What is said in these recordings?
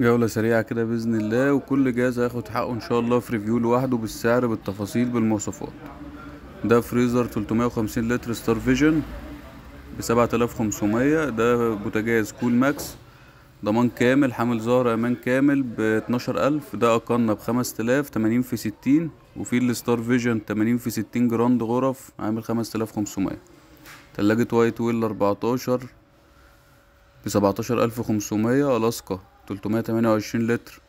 جولة سريعة كده بإذن الله وكل جهاز هياخد حقه إن شاء الله في ريفيو لوحده بالسعر بالتفاصيل بالمواصفات ده فريزر 350 لتر ستار فيجن ب 7500 ده بوتاجاز كول ماكس ضمان كامل حامل ظهر أمان كامل باتناشر ألف ده أقلنا ب 5000 تمانين في ستين وفي الستار فيجن تمانين في ستين جراند غرف عامل 5500 تلاجة وايت ويل أربعتاشر بسبعتاشر ألف ألاسكا 328 لتر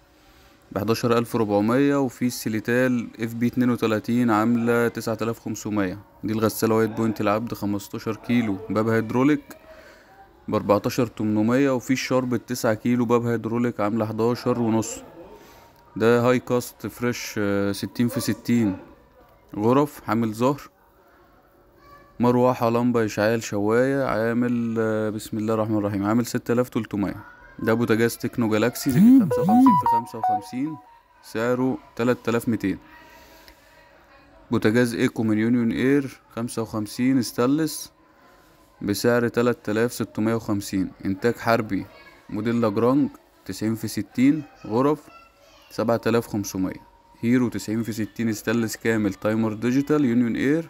ب 11400 وفي السيليتال اف بي 32 عامله 9500 دي الغساله وايت بوينت العبد 15 كيلو باب هيدروليك ب 14800 وفي الشارب 9 كيلو باب هيدروليك عامله 11 ونص ده هاي كاست فريش 60 في 60 غرف حامل ظهر مروحة لمبة إشعال شواية عامل آه، بسم الله الرحمن الرحيم عامل 6300 ده بوتاجاز تكنو جالاكسي زي 55 في 55 سعره 3200 بوتاجاز ايكو من يونيون اير 55 ستانلس بسعر 3650 انتاج حربي موديل لاجرانج 90 في 60 غرف 7500 هيرو 90 في 60 ستانلس كامل تايمر ديجيتال يونيون اير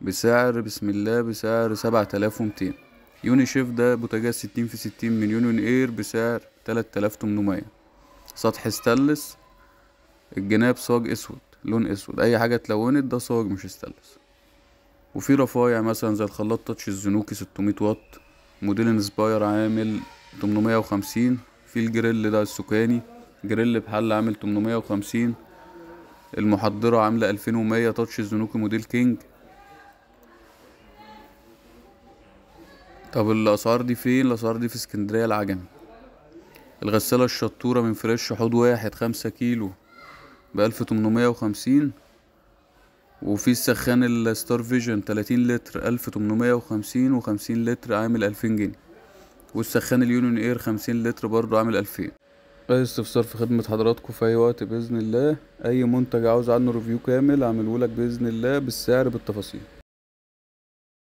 بسعر بسم الله بسعر 7200 يونيشيف ده بوتاجاز ستين في ستين من يونيون اير بسعر تلات تلاف تمنمية سطح ستانلس الجناب صاج اسود لون اسود اي حاجة اتلونت ده صاج مش ستانلس وفي رفايع مثلا زي الخلاط تاتش الزنوكي ستمية واط موديل انسباير عامل تمنمية وخمسين في الجريل ده السكاني جريل بحل عامل تمنمية وخمسين المحضرة عاملة ألفين ومية تاتش الزنوكي موديل كينج طب الاسعار دي فين الاسعار دي في اسكندريه العجمي الغسالة الشطورة من فريش حوض واحد خمسة كيلو بألف تمنمية وخمسين وفي السخان الستار فيجن تلاتين لتر ألف تمنمية وخمسين وخمسين لتر عامل ألفين جنيه والسخان اليونيون اير خمسين لتر برضو عامل ألفين أي استفسار في خدمة حضراتكم في أي وقت بإذن الله أي منتج عاوز عنه ريفيو كامل أعمله لك بإذن الله بالسعر بالتفاصيل